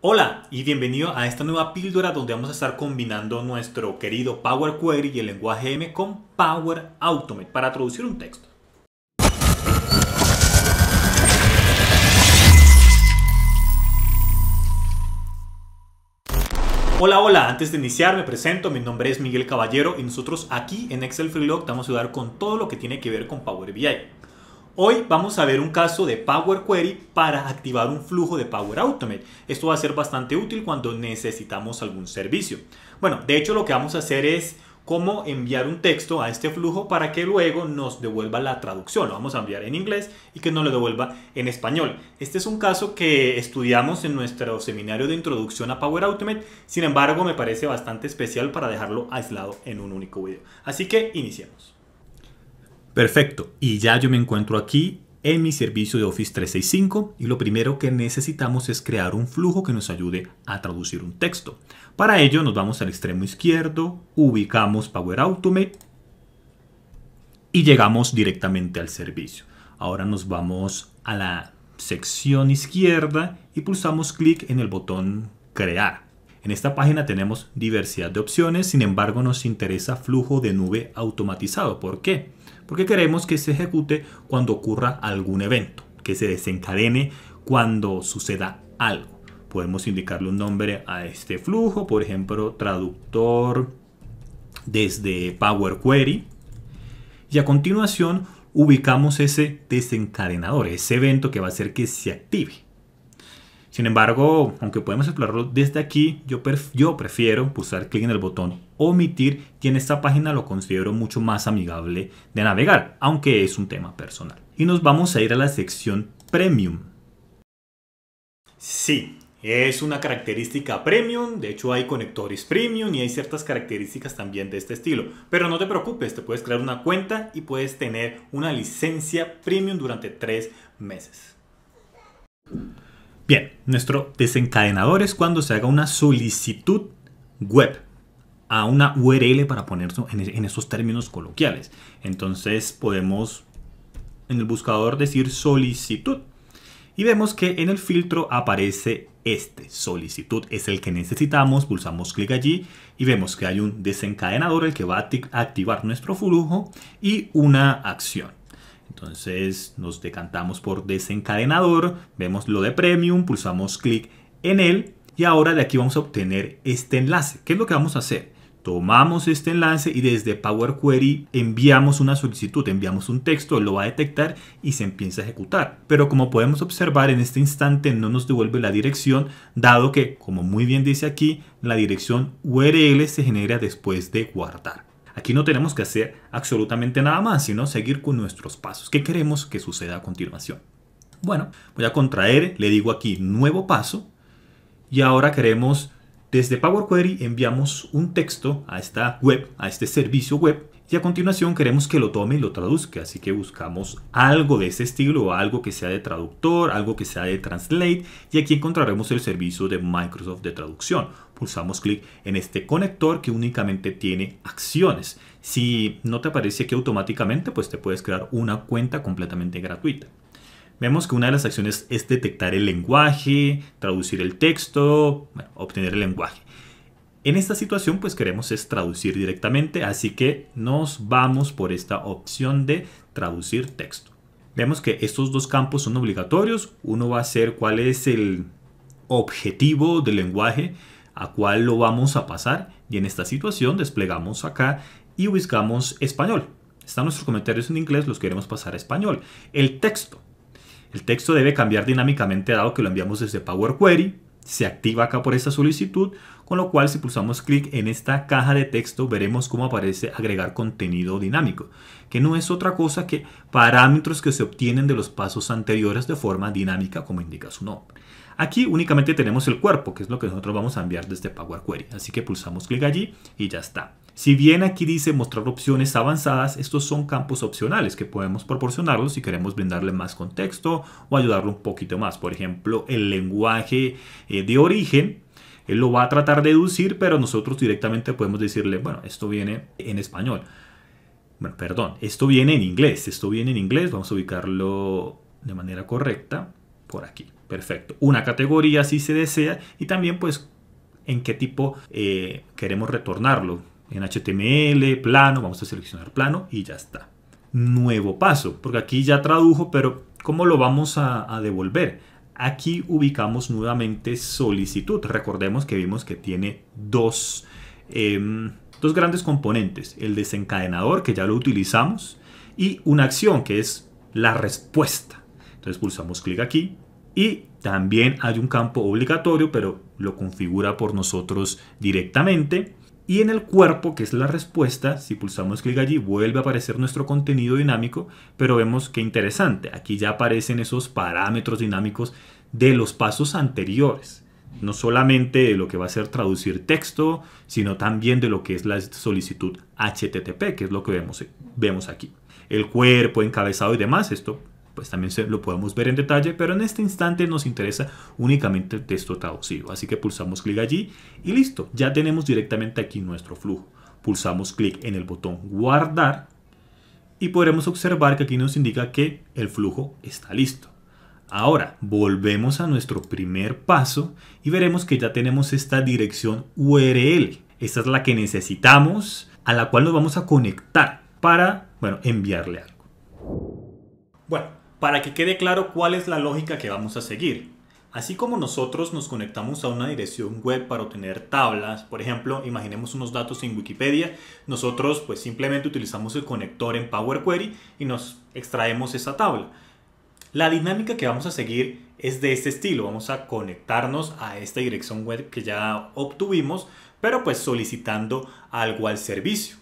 Hola y bienvenido a esta nueva píldora donde vamos a estar combinando nuestro querido Power Query y el lenguaje M con Power Automate para traducir un texto. Hola, hola, antes de iniciar me presento, mi nombre es Miguel Caballero y nosotros aquí en Excel Freelog te vamos a ayudar con todo lo que tiene que ver con Power BI. Hoy vamos a ver un caso de Power Query para activar un flujo de Power Automate. Esto va a ser bastante útil cuando necesitamos algún servicio. Bueno, de hecho lo que vamos a hacer es cómo enviar un texto a este flujo para que luego nos devuelva la traducción. Lo vamos a enviar en inglés y que nos lo devuelva en español. Este es un caso que estudiamos en nuestro seminario de introducción a Power Automate. Sin embargo, me parece bastante especial para dejarlo aislado en un único video. Así que iniciamos. Perfecto, y ya yo me encuentro aquí en mi servicio de Office 365 y lo primero que necesitamos es crear un flujo que nos ayude a traducir un texto. Para ello nos vamos al extremo izquierdo, ubicamos Power Automate y llegamos directamente al servicio. Ahora nos vamos a la sección izquierda y pulsamos clic en el botón crear. En esta página tenemos diversidad de opciones, sin embargo nos interesa flujo de nube automatizado. ¿Por qué? porque queremos que se ejecute cuando ocurra algún evento, que se desencadene cuando suceda algo. Podemos indicarle un nombre a este flujo, por ejemplo, traductor desde Power Query. Y a continuación ubicamos ese desencadenador, ese evento que va a hacer que se active. Sin embargo, aunque podemos explorarlo desde aquí, yo, prefiero pulsar clic en el botón omitir, que en esta página lo considero mucho más amigable de navegar, aunque es un tema personal. Y nos vamos a ir a la sección Premium. Sí, es una característica premium, de hecho hay conectores premium y hay ciertas características también de este estilo. Pero no te preocupes, te puedes crear una cuenta y puedes tener una licencia premium durante tres meses. Bien, nuestro desencadenador es cuando se haga una solicitud web a una URL para ponerlo en, en esos términos coloquiales. Entonces podemos en el buscador decir solicitud. Y vemos que en el filtro aparece este, solicitud, es el que necesitamos, pulsamos clic allí y vemos que hay un desencadenador, el que va a activar nuestro flujo y una acción. Entonces nos decantamos por desencadenador, vemos lo de premium, pulsamos clic en él y ahora de aquí vamos a obtener este enlace. ¿Qué es lo que vamos a hacer? tomamos este enlace y desde Power Query enviamos una solicitud, enviamos un texto, lo va a detectar y se empieza a ejecutar. Pero como podemos observar en este instante no nos devuelve la dirección, dado que, como muy bien dice aquí, la dirección URL se genera después de guardar. Aquí no tenemos que hacer absolutamente nada más, sino seguir con nuestros pasos. ¿Qué queremos que suceda a continuación? Bueno, voy a contraer, le digo aquí nuevo paso y ahora queremos desde Power Query enviamos un texto a esta web, a este servicio web, y a continuación queremos que lo tome y lo traduzca, así que buscamos algo de ese estilo, algo que sea de traductor, algo que sea de translate, y aquí encontraremos el servicio de Microsoft de traducción. Pulsamos clic en este conector que únicamente tiene acciones. Si no te aparece aquí automáticamente, pues te puedes crear una cuenta completamente gratuita. Vemos que una de las acciones es detectar el lenguaje, traducir el texto, bueno, obtener el lenguaje. En esta situación pues queremos es traducir directamente, así que nos vamos por esta opción de traducir texto. Vemos que estos dos campos son obligatorios, uno va a ser cuál es el objetivo del lenguaje, a cuál lo vamos a pasar y en esta situación desplegamos acá y buscamos español. Están nuestros comentarios en inglés, los queremos pasar a español. El texto, el texto debe cambiar dinámicamente dado que lo enviamos desde Power Query. Se activa acá por esta solicitud, con lo cual si pulsamos clic en esta caja de texto veremos cómo aparece agregar contenido dinámico, que no es otra cosa que parámetros que se obtienen de los pasos anteriores de forma dinámica como indica su nombre. Aquí únicamente tenemos el cuerpo, que es lo que nosotros vamos a enviar desde Power Query. Así que pulsamos clic allí y ya está. Si bien aquí dice mostrar opciones avanzadas, estos son campos opcionales que podemos proporcionarlos si queremos brindarle más contexto o ayudarlo un poquito más. Por ejemplo, el lenguaje eh, de origen él lo va a tratar de deducir, pero nosotros directamente podemos decirle, bueno, esto viene en español. Bueno, perdón, esto viene en inglés, esto viene en inglés, vamos a ubicarlo de manera correcta por aquí. Perfecto. Una categoría si se desea y también pues en qué tipo eh, queremos retornarlo en HTML, plano, vamos a seleccionar plano y ya está. Nuevo paso, porque aquí ya tradujo, pero ¿cómo lo vamos a, devolver? Aquí ubicamos nuevamente solicitud. Recordemos que vimos que tiene dos, em, dos grandes componentes. El desencadenador, que ya lo utilizamos, y una acción, que es la respuesta. Entonces pulsamos clic aquí y también hay un campo obligatorio, pero lo configura por nosotros directamente y en el cuerpo, que es la respuesta, si pulsamos clic allí, vuelve a aparecer nuestro contenido dinámico, pero vemos que interesante, aquí ya aparecen esos parámetros dinámicos de los pasos anteriores. No solamente de lo que va a ser traducir texto, sino también de lo que es la solicitud HTTP, que es lo que vemos, vemos aquí. El cuerpo, encabezado y demás, esto pues también se, lo podemos ver en detalle, pero en este instante nos interesa únicamente el texto traducido. Así que pulsamos clic allí y listo, ya tenemos directamente aquí nuestro flujo. Pulsamos clic en el botón guardar y podremos observar que aquí nos indica que el flujo está listo. Ahora volvemos a nuestro primer paso y veremos que ya tenemos esta dirección URL. Esta es la que necesitamos, a la cual nos vamos a conectar para, bueno, enviarle algo. Bueno, para que quede claro cuál es la lógica que vamos a seguir. Así como nosotros nos conectamos a una dirección web para obtener tablas, por ejemplo, imaginemos unos datos en Wikipedia, nosotros pues simplemente utilizamos el conector en Power Query y nos extraemos esa tabla. La dinámica que vamos a seguir es de este estilo, vamos a conectarnos a esta dirección web que ya obtuvimos, pero pues solicitando algo al servicio.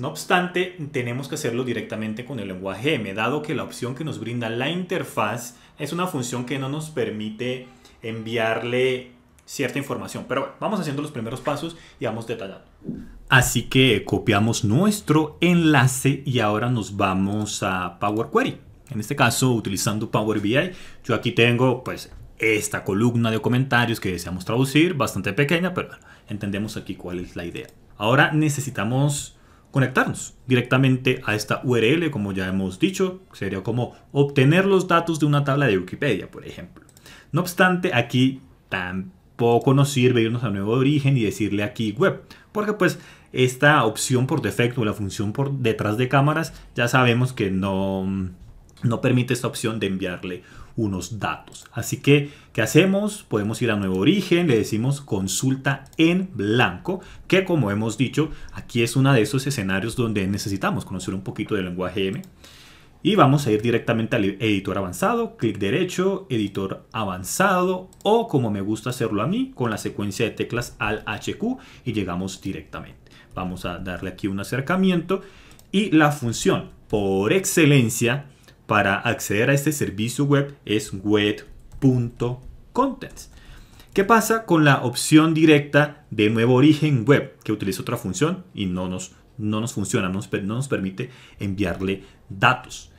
No obstante, tenemos que hacerlo directamente con el lenguaje M, dado que la opción que nos brinda la interfaz es una función que no nos permite enviarle cierta información. Pero vamos haciendo los primeros pasos y vamos detallando. Así que copiamos nuestro enlace y ahora nos vamos a Power Query. En este caso, utilizando Power BI, yo aquí tengo pues esta columna de comentarios que deseamos traducir, bastante pequeña, pero entendemos aquí cuál es la idea. Ahora necesitamos conectarnos directamente a esta URL, como ya hemos dicho, sería como obtener los datos de una tabla de Wikipedia, por ejemplo. No obstante, aquí tampoco nos sirve irnos a nuevo origen y decirle aquí web, porque pues esta opción por defecto la función por detrás de cámaras ya sabemos que no, no permite esta opción de enviarle unos datos. Así que, ¿qué hacemos? Podemos ir a nuevo origen, le decimos consulta en blanco, que como hemos dicho, aquí es uno de esos escenarios donde necesitamos conocer un poquito del lenguaje M. Y vamos a ir directamente al editor avanzado, clic derecho, editor avanzado o como me gusta hacerlo a mí, con la secuencia de teclas al HQ y llegamos directamente. Vamos a darle aquí un acercamiento y la función por excelencia para acceder a este servicio web es web.contents. ¿Qué pasa con la opción directa de nuevo origen web que utiliza otra función y no nos, no nos funciona, no nos, no nos permite enviarle datos?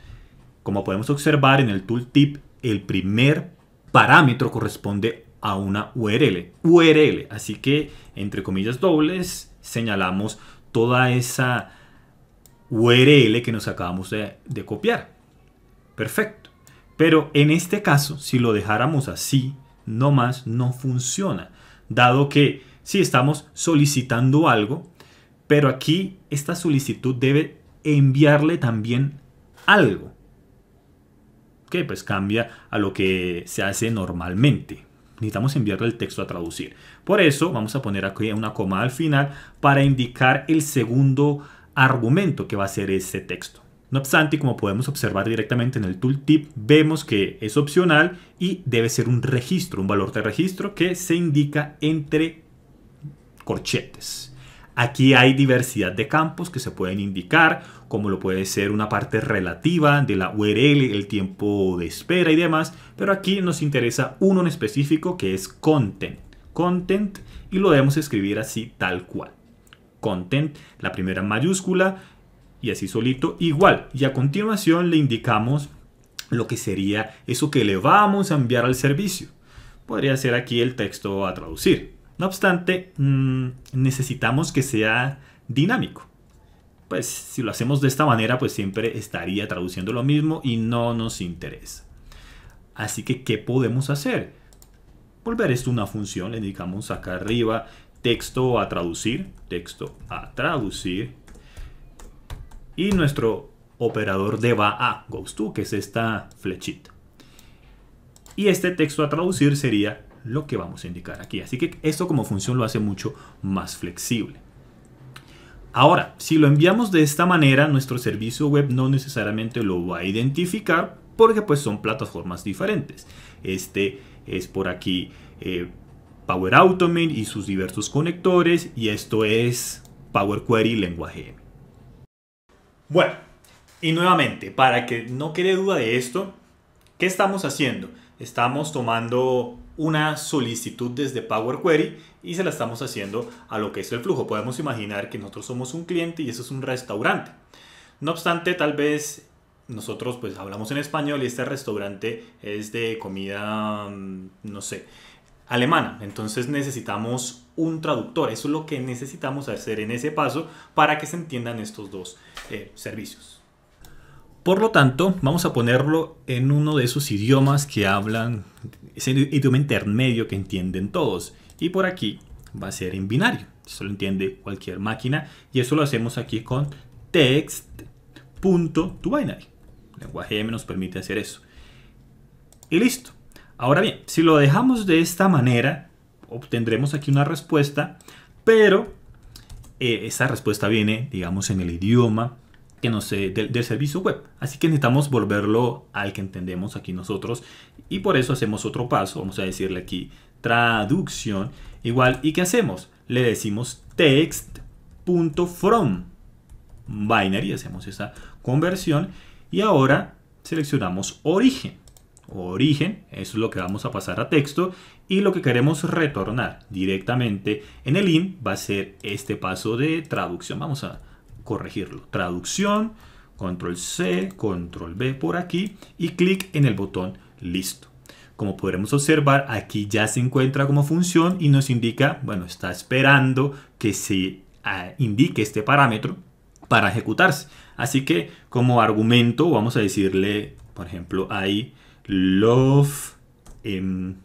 Como podemos observar en el tooltip, el primer parámetro corresponde a una URL. URL, así que entre comillas dobles señalamos toda esa URL que nos acabamos de copiar perfecto. Pero en este caso, si lo dejáramos así, no más, no funciona. Dado que si sí, estamos solicitando algo, pero aquí esta solicitud debe enviarle también algo. Que pues cambia a lo que se hace normalmente. Necesitamos enviarle el texto a traducir. Por eso vamos a poner aquí una coma al final para indicar el segundo argumento que va a ser ese texto. No obstante, como podemos observar directamente en el tooltip, vemos que es opcional y debe ser un registro, un valor de registro que se indica entre corchetes. Aquí hay diversidad de campos que se pueden indicar, como lo puede ser una parte relativa de la URL, el tiempo de espera y demás, pero aquí nos interesa uno en específico que es content. Content y lo debemos escribir así tal cual. Content, la primera mayúscula, y así solito igual. Y a continuación le indicamos lo que sería eso que le vamos a enviar al servicio. Podría ser aquí el texto a traducir. No obstante, mm, necesitamos que sea dinámico. Pues si lo hacemos de esta manera, pues siempre estaría traduciendo lo mismo y no nos interesa. Así que, ¿qué podemos hacer? Volver esto una función, le indicamos acá arriba texto a traducir, texto a traducir, y nuestro operador de va a goes to, que es esta flechita. Y este texto a traducir sería lo que vamos a indicar aquí. Así que esto como función lo hace mucho más flexible. Ahora, si lo enviamos de esta manera, nuestro servicio web no necesariamente lo va a identificar porque pues son plataformas diferentes. Este es por aquí eh, Power Automate y sus diversos conectores y esto es Power Query lenguaje bueno, y nuevamente, para que no quede duda de esto, ¿qué estamos haciendo? Estamos tomando una solicitud desde Power Query y se la estamos haciendo a lo que es el flujo. Podemos imaginar que nosotros somos un cliente y eso es un restaurante. No obstante, tal vez nosotros pues hablamos en español y este restaurante es de comida, mm, no sé, alemana. Entonces necesitamos un traductor. Eso es lo que necesitamos hacer en ese paso para que se entiendan estos dos eh, servicios. Por lo tanto, vamos a ponerlo en uno de esos idiomas que hablan, ese idioma intermedio que entienden todos. Y por aquí va a ser en binario. Eso lo entiende cualquier máquina. Y eso lo hacemos aquí con text.toBinary. binary. lenguaje M nos permite hacer eso. Y listo. Ahora bien, si lo dejamos de esta manera, obtendremos aquí una respuesta, pero eh, esa respuesta viene, digamos, en el idioma que no sé eh, del, del, servicio web. Así que necesitamos volverlo al que entendemos aquí nosotros y por eso hacemos otro paso. Vamos a decirle aquí traducción igual. ¿Y qué hacemos? Le decimos text.from binary, hacemos esa conversión y ahora seleccionamos origen origen, eso es lo que vamos a pasar a texto, y lo que queremos retornar directamente en el in va a ser este paso de traducción. Vamos a corregirlo. Traducción, control C, control B por aquí y clic en el botón listo. Como podremos observar, aquí ya se encuentra como función y nos indica, bueno, está esperando que se ah, indique este parámetro para ejecutarse. Así que como argumento vamos a decirle, por ejemplo, ahí Love in em,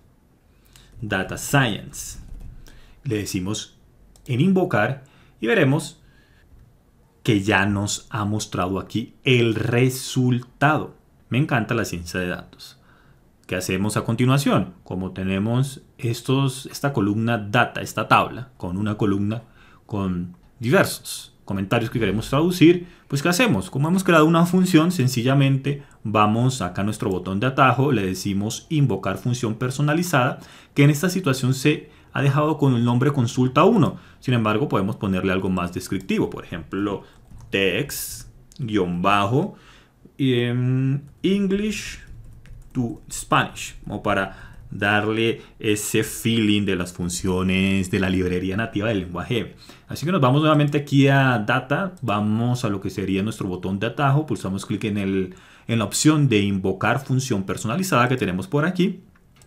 Data Science. Le decimos en invocar y veremos que ya nos ha mostrado aquí el resultado. Me encanta la ciencia de datos. ¿Qué hacemos a continuación? Como tenemos estos, esta columna data, esta tabla, con una columna con diversos comentarios que queremos traducir, pues ¿qué hacemos? Como hemos creado una función, sencillamente vamos acá a nuestro botón de atajo, le decimos invocar función personalizada, que en esta situación se ha dejado con el nombre consulta 1. Sin embargo, podemos ponerle algo más descriptivo, por ejemplo, text, em, English to Spanish, o para darle ese feeling de las funciones de la librería nativa del lenguaje Así que nos vamos nuevamente aquí a Data, vamos a lo que sería nuestro botón de atajo, pulsamos clic en, el, en la opción de invocar función personalizada que tenemos por aquí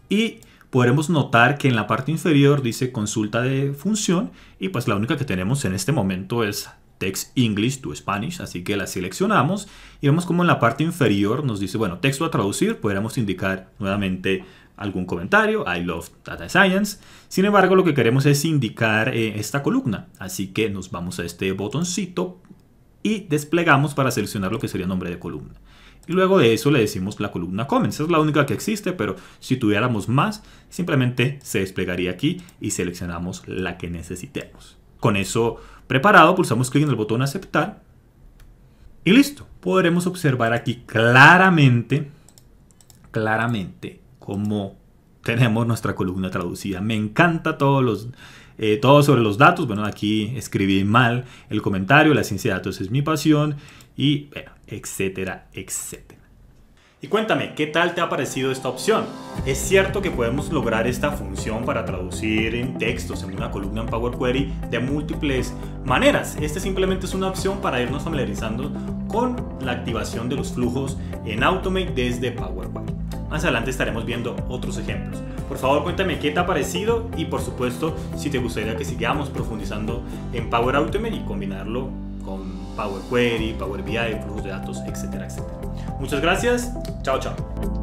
y podremos notar que en la parte inferior dice consulta de función y pues la única que tenemos en este momento es text English to Spanish, así que la seleccionamos y vemos como en la parte inferior nos dice, bueno, texto a traducir, podríamos indicar nuevamente algún comentario, I love data science. Sin embargo, lo que queremos es indicar eh, esta columna. Así que nos vamos a este botoncito y desplegamos para seleccionar lo que sería nombre de columna. Y luego de eso le decimos la columna comments. Es la única que existe, pero si tuviéramos más, simplemente se desplegaría aquí y seleccionamos la que necesitemos. Con eso preparado, pulsamos clic en el botón aceptar y listo. Podremos observar aquí claramente, claramente como tenemos nuestra columna traducida. Me encanta todos eh, todo sobre los datos. Bueno, aquí escribí mal el comentario, la ciencia de datos es mi pasión y bueno, etcétera, etcétera. Y cuéntame, ¿qué tal te ha parecido esta opción? ¿Es cierto que podemos lograr esta función para traducir en textos en una columna en Power Query de múltiples maneras? Esta simplemente es una opción para irnos familiarizando con la activación de los flujos en Automate desde Power BI. Más adelante estaremos viendo otros ejemplos. Por favor, cuéntame qué te ha parecido y por supuesto, si te gustaría que sigamos profundizando en Power Automate y combinarlo con Power Query, Power BI, flujos de datos, etcétera, etcétera. Muchas gracias. Chao, chao.